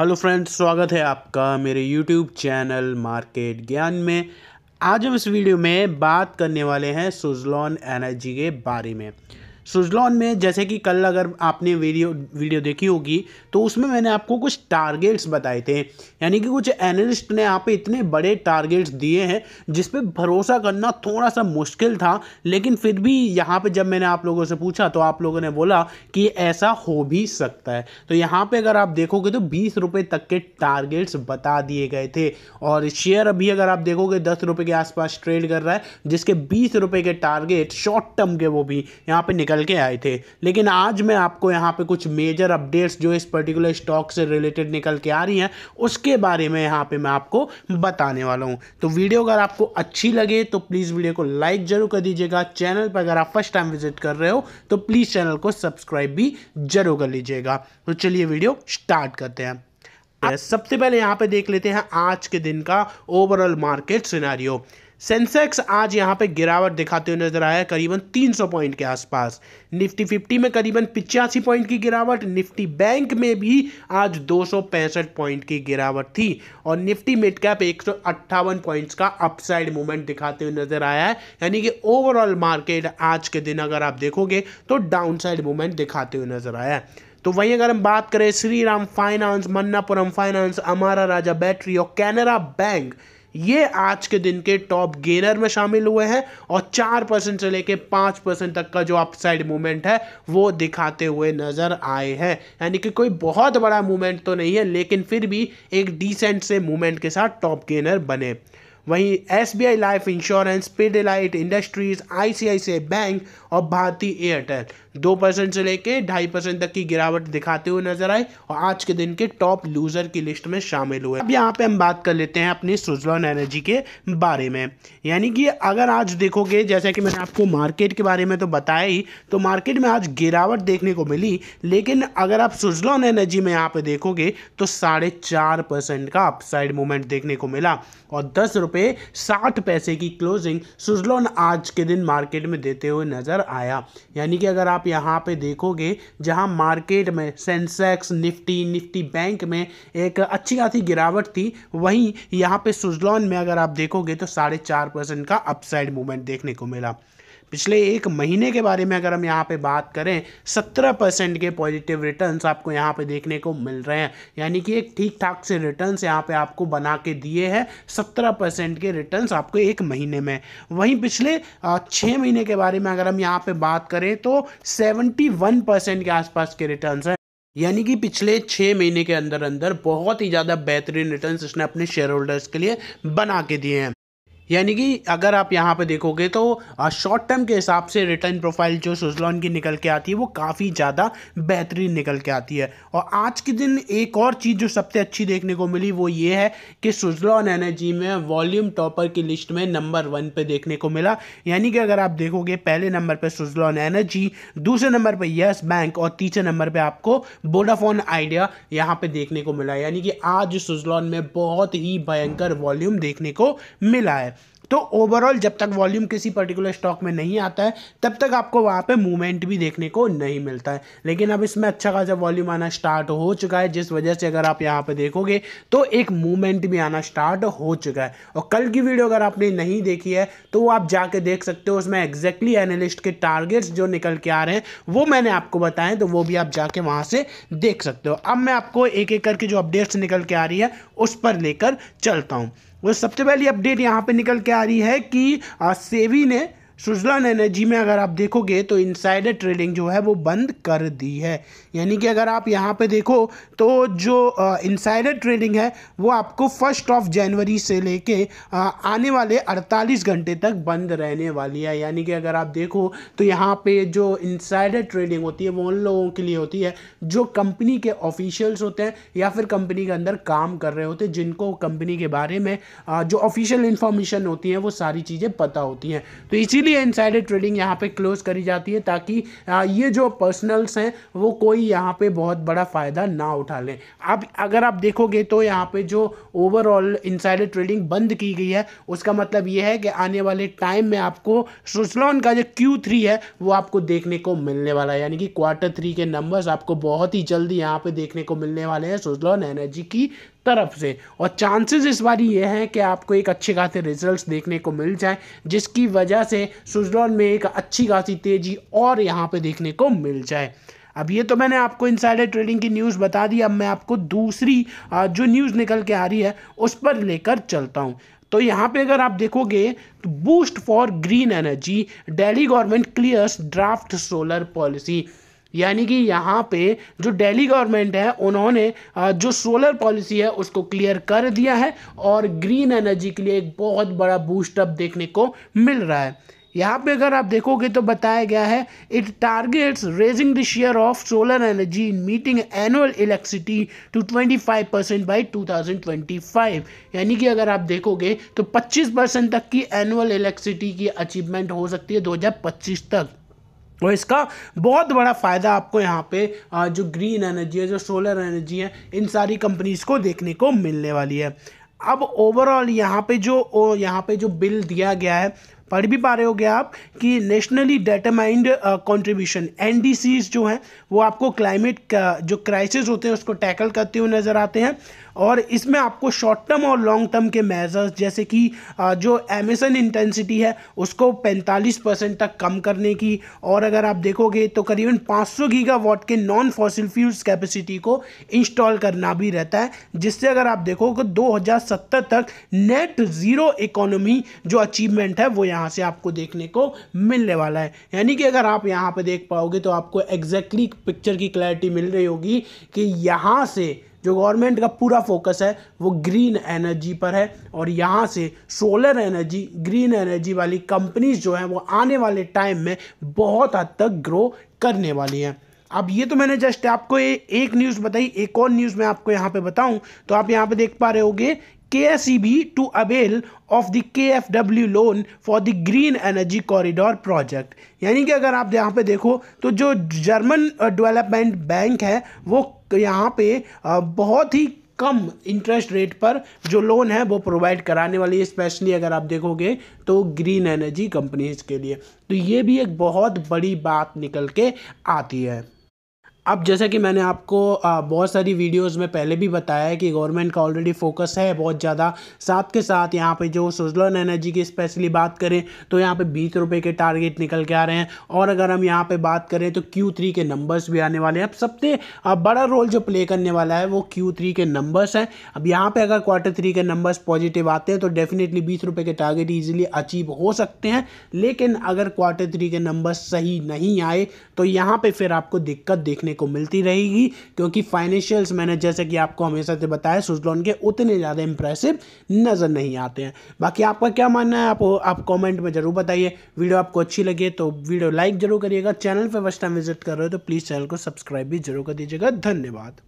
Hello friends स्वागत है आपका मेरे यूट्यूब चैनल मार्केट ज्ञान में आज हम इस वीडियो में बात करने वाले हैं सुजलॉन एनर्जी के बारे में सुजलॉन में जैसे कि कल अगर आपने वीडियो वीडियो देखी होगी तो उसमें मैंने आपको कुछ टारगेट्स बताए थे यानी कि कुछ एनालिस्ट ने आप इतने बड़े टारगेट्स दिए हैं जिस पर भरोसा करना थोड़ा सा मुश्किल था लेकिन फिर भी यहाँ पे जब मैंने आप लोगों से पूछा तो आप लोगों ने बोला कि ऐसा हो भी सकता है तो यहाँ पे अगर आप देखोगे तो बीस तक के टारगेट्स बता दिए गए थे और शेयर अभी अगर आप देखोगे दस के आसपास ट्रेड कर रहा है जिसके बीस के टारगेट शॉर्ट टर्म के वो भी यहाँ पे निकल निकल के आए थे लेकिन आज मैं आपको यहाँ पे कुछ मेजर अपडेट्स जो इस पर्टिकुलर स्टॉक से रिलेटेड निकल के आ रही हैं उसके बारे में यहाँ पे मैं आपको बताने वाला हूँ तो वीडियो अगर आपको अच्छी लगे तो प्लीज़ वीडियो को लाइक ज़रूर कर दीजिएगा चैनल पर अगर आप फर्स्ट टाइम विजिट कर रहे हो तो प्लीज़ चैनल को सब्सक्राइब भी जरूर कर लीजिएगा तो चलिए वीडियो स्टार्ट करते हैं सबसे पहले यहाँ पे देख लेते हैं आज के दिन का ओवरऑल मार्केट सिनारियो सेंसेक्स आज यहाँ पे गिरावट दिखाते हुए नजर आया करीबन 300 पॉइंट के आसपास निफ्टी 50 में करीबन पिचासी पॉइंट की गिरावट निफ्टी बैंक में भी आज दो पॉइंट की गिरावट थी और निफ्टी मिड कैप एक पॉइंट्स का अपसाइड मूवमेंट दिखाते हुए नजर आया है यानी कि ओवरऑल मार्केट आज के दिन अगर आप देखोगे तो डाउनसाइड मूवमेंट दिखाते हुए नजर आया है तो वहीं अगर हम बात करें श्रीराम फाइनेंस मन्नापुरम फाइनेंस अमारा राजा बैटरी और कैनरा बैंक ये आज के दिन के टॉप गेनर में शामिल हुए हैं और चार परसेंट से लेकर पाँच परसेंट तक का जो अपसाइड मूवमेंट है वो दिखाते हुए नज़र आए हैं यानी कि कोई बहुत बड़ा मूवमेंट तो नहीं है लेकिन फिर भी एक डिसेंट से मूवमेंट के साथ टॉप गेनर बने वहीं S B I life insurance Pidilite industries I C I C I bank और भारतीय एयरटेल दो परसेंट से लेके ढाई परसेंट तक की गिरावट दिखाते हुए नजर आए और आज के दिन के टॉप लूजर की लिस्ट में शामिल हुए अब यहाँ पे हम बात कर लेते हैं अपनी सुजलॉन एनर्जी के बारे में यानी कि अगर आज देखोगे जैसा कि मैंने आपको मार्केट के बारे में तो बताया ही तो मार्केट में आज गिरावट देखने को मिली लेकिन अगर आप सुजलॉन एनर्जी में यहाँ पे देखोगे तो साढ़े चार परसेंट का अपसाइड मूवमेंट देखने को मिला और दस रुपये साठ पैसे की क्लोजिंग सुजलॉन आज के दिन मार्केट में देते हुए नजर आया यानी कि अगर आप यहाँ पे देखोगे जहाँ मार्केट में सेंसेक्स निफ्टी निफ्टी बैंक में एक अच्छी खासी गिरावट थी वहीं यहाँ पे सुजलॉन में अगर आप देखोगे तो साढ़े चार परसेंट का अपसाइड मूवमेंट देखने को मिला पिछले एक महीने के बारे में अगर हम यहाँ पे बात करें सत्रह परसेंट के पॉजिटिव रिटर्न्स आपको यहाँ पे देखने को मिल रहे हैं यानी कि एक ठीक ठाक से रिटर्न्स यहाँ पे आपको बना के दिए हैं सत्रह परसेंट के रिटर्न्स आपको एक महीने में वहीं पिछले छः महीने के बारे में अगर हम यहाँ पे बात करें तो सेवेंटी वन परसेंट के आसपास के रिटर्न हैं यानी कि पिछले छः महीने के अंदर अंदर बहुत ही ज़्यादा बेहतरीन रिटर्न्स इसने अपने शेयर होल्डर्स के लिए बना के दिए हैं यानी कि अगर आप यहाँ पे देखोगे तो शॉर्ट टर्म के हिसाब से रिटर्न प्रोफाइल जो सुजलॉन की निकल के आती है वो काफ़ी ज़्यादा बेहतरीन निकल के आती है और आज के दिन एक और चीज़ जो सबसे अच्छी देखने को मिली वो ये है कि सुजलॉन एनर्जी में वॉल्यूम टॉपर की लिस्ट में नंबर वन पे देखने को मिला यानी कि अगर आप देखोगे पहले नंबर पर सुजलॉन एनर्जी दूसरे नंबर पर यस बैंक और तीसरे नंबर पर आपको बोडाफोन आइडिया यहाँ पर देखने को मिला यानी कि आज सुजलॉन में बहुत ही भयंकर वॉल्यूम देखने को मिला है तो ओवरऑल जब तक वॉल्यूम किसी पर्टिकुलर स्टॉक में नहीं आता है तब तक आपको वहाँ पे मूवमेंट भी देखने को नहीं मिलता है लेकिन अब इसमें अच्छा खासा वॉल्यूम आना स्टार्ट हो चुका है जिस वजह से अगर आप यहाँ पे देखोगे तो एक मूवमेंट भी आना स्टार्ट हो चुका है और कल की वीडियो अगर आपने नहीं देखी है तो वो आप जाके देख सकते हो उसमें एग्जैक्टली एनालिस्ट के टारगेट्स जो निकल के आ रहे हैं वो मैंने आपको बताए तो वो भी आप जाके वहाँ से देख सकते हो अब मैं आपको एक एक करके जो अपडेट्स निकल के आ रही है उस पर लेकर चलता हूँ वो सबसे पहली अपडेट यहाँ पे निकल के आ रही है कि सेवी ने सुजलान एनर्जी में अगर आप देखोगे तो इनसाइडर ट्रेडिंग जो है वो बंद कर दी है यानी कि अगर आप यहाँ पे देखो तो जो इनसाइडर ट्रेडिंग है वो आपको फर्स्ट ऑफ जनवरी से लेके आने वाले 48 घंटे तक बंद रहने वाली है यानी कि अगर आप देखो तो यहाँ पे जो इनसाइडर ट्रेडिंग होती है वो उन लोगों के लिए होती है जो कंपनी के ऑफिशियल्स होते हैं या फिर कंपनी के अंदर काम कर रहे होते हैं जिनको कंपनी के बारे में जो ऑफिशियल इन्फॉर्मेशन होती है वो सारी चीज़ें पता होती हैं तो इसीलिए इसलिए इनसाइडर ट्रेडिंग यहाँ पे क्लोज करी जाती है ताकि ये जो पर्सनल्स हैं वो कोई यहाँ पे बहुत बड़ा फ़ायदा ना उठा लें अब अगर आप देखोगे तो यहाँ पे जो ओवरऑल इनसाइडर ट्रेडिंग बंद की गई है उसका मतलब ये है कि आने वाले टाइम में आपको सुसलॉन का जो क्यू है वो आपको देखने को मिलने वाला है यानी कि क्वार्टर थ्री के नंबर्स आपको बहुत ही जल्दी यहाँ पर देखने को मिलने वाले हैं सुजलॉन एनर्जी की तरफ से और चांसेस इस बार ये हैं कि आपको एक अच्छे खासे रिजल्ट्स देखने को मिल जाए जिसकी वजह से सुजलॉन में एक अच्छी खासी तेज़ी और यहाँ पे देखने को मिल जाए अब ये तो मैंने आपको इन ट्रेडिंग की न्यूज़ बता दी अब मैं आपको दूसरी जो न्यूज़ निकल के आ रही है उस पर लेकर चलता हूँ तो यहाँ पे अगर आप देखोगे तो boost for green energy Delhi government clears draft solar policy यानी कि यहाँ पे जो दिल्ली गवर्नमेंट है उन्होंने जो सोलर पॉलिसी है उसको क्लियर कर दिया है और ग्रीन एनर्जी के लिए एक बहुत बड़ा बूस्ट देखने को मिल रहा है यहाँ पे अगर आप देखोगे तो बताया गया है it targets raising the share of solar energy in meeting annual electricity to 25 percent by five यानी कि अगर आप देखोगे तो 25 परसेंट तक की एनुअल इलेक्ट्रिसिटी की अचीवमेंट हो सकती है 2025 तक और इसका बहुत बड़ा फ़ायदा आपको यहाँ पे जो ग्रीन एनर्जी है जो सोलर एनर्जी है इन सारी कंपनीज़ को देखने को मिलने वाली है अब ओवरऑल यहाँ पे जो यहाँ पे जो बिल दिया गया है पढ़ भी पा रहे होगे आप कि नेशनली डेटामाइंड कॉन्ट्रीब्यूशन एन जो हैं वो आपको क्लाइमेट uh, जो क्राइसिस होते हैं उसको टैकल करते हुए नज़र आते हैं और इसमें आपको शॉर्ट टर्म और लॉन्ग टर्म के मेजर्स जैसे कि uh, जो एमिसन इंटेंसिटी है उसको 45 परसेंट तक कम करने की और अगर आप देखोगे तो करीबन 500 वॉट के नॉन फॉसिल फ्यूल्स कैपेसिटी को इंस्टॉल करना भी रहता है जिससे अगर आप देखोगे 2070 तो तक नेट ज़ीरो इकोनॉमी जो अचीवमेंट है वो यहाँ यहाँ से आपको देखने को मिलने वाला है यानी कि अगर आप यहाँ पर देख पाओगे तो आपको एग्जैक्टली exactly पिक्चर की क्लैरिटी मिल रही होगी कि यहाँ से जो गवर्नमेंट का पूरा फोकस है वो ग्रीन एनर्जी पर है और यहाँ से सोलर एनर्जी ग्रीन एनर्जी वाली कंपनीज जो हैं वो आने वाले टाइम में बहुत हद तक ग्रो करने वाली हैं अब ये तो मैंने जस्ट आपको ए, एक न्यूज़ बताई एक और न्यूज़ मैं आपको यहाँ पे बताऊँ तो आप यहाँ पे देख पा रहे होगे KSEB to avail of the KFW loan for the Green Energy Corridor project. यानी कि अगर आप यहाँ पे देखो तो जो जर्मन uh, development बैंक है वो यहाँ पे uh, बहुत ही कम इंटरेस्ट रेट पर जो लोन है वो प्रोवाइड कराने वाली है स्पेशली अगर आप देखोगे तो ग्रीन एनर्जी कंपनीज के लिए तो ये भी एक बहुत बड़ी बात निकल के आती है अब जैसा कि मैंने आपको बहुत सारी वीडियोस में पहले भी बताया है कि गवर्नमेंट का ऑलरेडी फोकस है बहुत ज़्यादा साथ के साथ यहाँ पे जो सुजलन एनर्जी की स्पेशली बात करें तो यहाँ पे बीस रुपये के टारगेट निकल के आ रहे हैं और अगर हम यहाँ पे बात करें तो क्यू थ्री के नंबर्स भी आने वाले हैं अब सबसे बड़ा रोल जो प्ले करने वाला है वो क्यू थ्री के नंबर्स हैं अब यहाँ पर अगर क्वार्टर थ्री के नंबर्स पॉजिटिव आते हैं तो डेफिनेटली बीस रुपये के टारगेट ईजिली अचीव हो सकते हैं लेकिन अगर क्वार्टर थ्री के नंबर्स सही नहीं आए तो यहाँ पर फिर आपको दिक्कत देखने को मिलती रहेगी क्योंकि फाइनेंशियल्स मैनेजर जैसे कि आपको हमेशा से बताया सुजलॉन के उतने ज़्यादा इंप्रेसिव नज़र नहीं आते हैं बाकी आपका क्या मानना है आप आप कमेंट में ज़रूर बताइए वीडियो आपको अच्छी लगे तो वीडियो लाइक ज़रूर करिएगा चैनल पर फर्स्ट टाइम विजिट कर रहे हो तो प्लीज़ चैनल को सब्सक्राइब भी जरूर कर दीजिएगा धन्यवाद